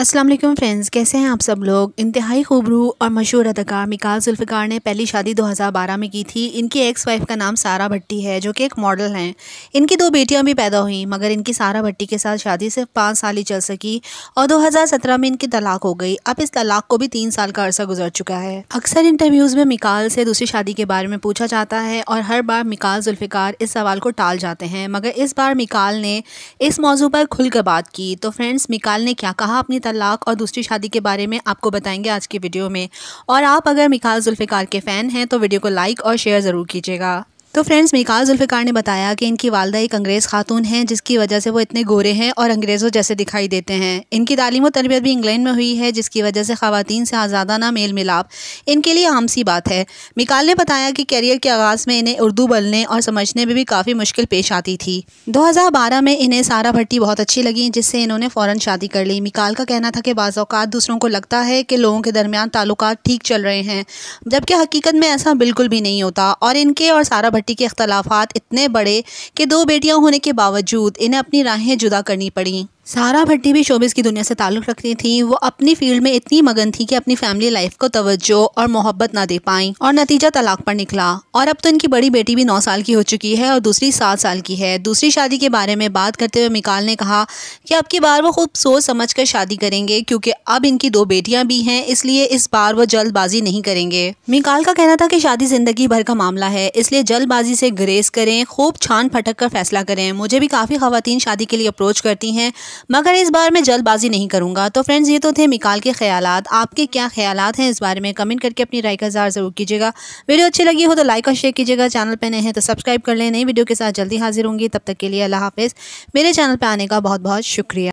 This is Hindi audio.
अस्सलाम वालेकुम फ्रेंड्स कैसे हैं आप सब लोग इंतहाई खूबरू और मशहूर अदाकार मिकाल जुल्फ़िकार ने पहली शादी 2012 में की थी इनकी एक्स वाइफ का नाम सारा भट्टी है जो कि एक मॉडल हैं इनकी दो बेटियां भी पैदा हुई मगर इनकी सारा भट्टी के साथ शादी सिर्फ पाँच साल ही चल सकी और 2017 में इनकी तलाक हो गई अब इस तलाक को भी तीन साल का अरसा गुजर चुका है अक्सर इंटरव्यूज़ में मिकाल से दूसरी शादी के बारे में पूछा जाता है और हर बार मिकाल जुल्फ़िकार इस सवाल को टाल जाते हैं मगर इस बार मिकाल ने इस मौजू पर खुलकर बात की तो फ्रेंड्स मिकाल ने क्या कहा अपनी तलाक और दूसरी शादी के बारे में आपको बताएंगे आज की वीडियो में और आप अगर मिकाल जुल्फ़िकार के फ़ैन हैं तो वीडियो को लाइक और शेयर ज़रूर कीजिएगा तो फ्रेंड्स मिकाल जुल्फ़िकार ने बताया कि इनकी वालदा एक अंग्रेज़ खातून हैं जिसकी वजह से वो इतने गोरे हैं और अंग्रेज़ों जैसे दिखाई देते हैं इनकी तालीम और तरबियत भी इंग्लैंड में हुई है जिसकी वजह से खातन से आज़ादाना मेल मिलाप इनके लिए आम सी बात है मिकाल ने बताया कि कैरियर के आगाज़ में इन्हें उर्दू बोलने और समझने में भी काफ़ी मुश्किल पेश आती थी दो में इन्हें सारा भट्टी बहुत अच्छी लगी जिससे इन्होंने फ़ौर शादी कर ली मिकाल का कहना था कि बाज़ात दूसरों को लगता है कि लोगों के दरमियान ताल्लुक ठीक चल रहे हैं जबकि हकीकत में ऐसा बिल्कुल भी नहीं होता और इनके और सारा भट्टी के अख्तलाफात इतने बड़े कि दो बेटियां होने के बावजूद इन्हें अपनी राहें जुदा करनी पड़ी सारा भट्टी भी शोबिस की दुनिया से ताल्लुक़ रखती थी वो अपनी फील्ड में इतनी मगन थी कि अपनी फैमिली लाइफ को तवज्जो और मोहब्बत ना दे पाई और नतीजा तलाक पर निकला और अब तो इनकी बड़ी बेटी भी नौ साल की हो चुकी है और दूसरी सात साल की है दूसरी शादी के बारे में बात करते हुए मिकाल ने कहा कि अब की बार वो खूब सोच समझ कर शादी करेंगे क्योंकि अब इनकी दो बेटियाँ भी हैं इसलिए इस बार वो जल्दबाजी नहीं करेंगे मिकाल का कहना था कि शादी जिंदगी भर का मामला है इसलिए जल्दबाजी से ग्रेस करें खूब छान फटक कर फैसला करें मुझे भी काफ़ी खातन शादी के लिए अप्रोच करती हैं मगर इस बार मैं जल्दबाजी नहीं करूँगा तो फ्रेंड्स ये तो थे मिकाल के ख्याल आपके क्या ख्याल हैं इस बारे में कमेंट करके अपनी राय का इजहार ज़रूर कीजिएगा वीडियो अच्छी लगी हो तो लाइक और शेयर कीजिएगा चैनल पर नए हैं तो सब्सक्राइब कर लें नई वीडियो के साथ जल्दी हाजिर होंगी तब तक के लिए अल्लाह हाफिज़ मेरे चैनल पर आने का बहुत बहुत शुक्रिया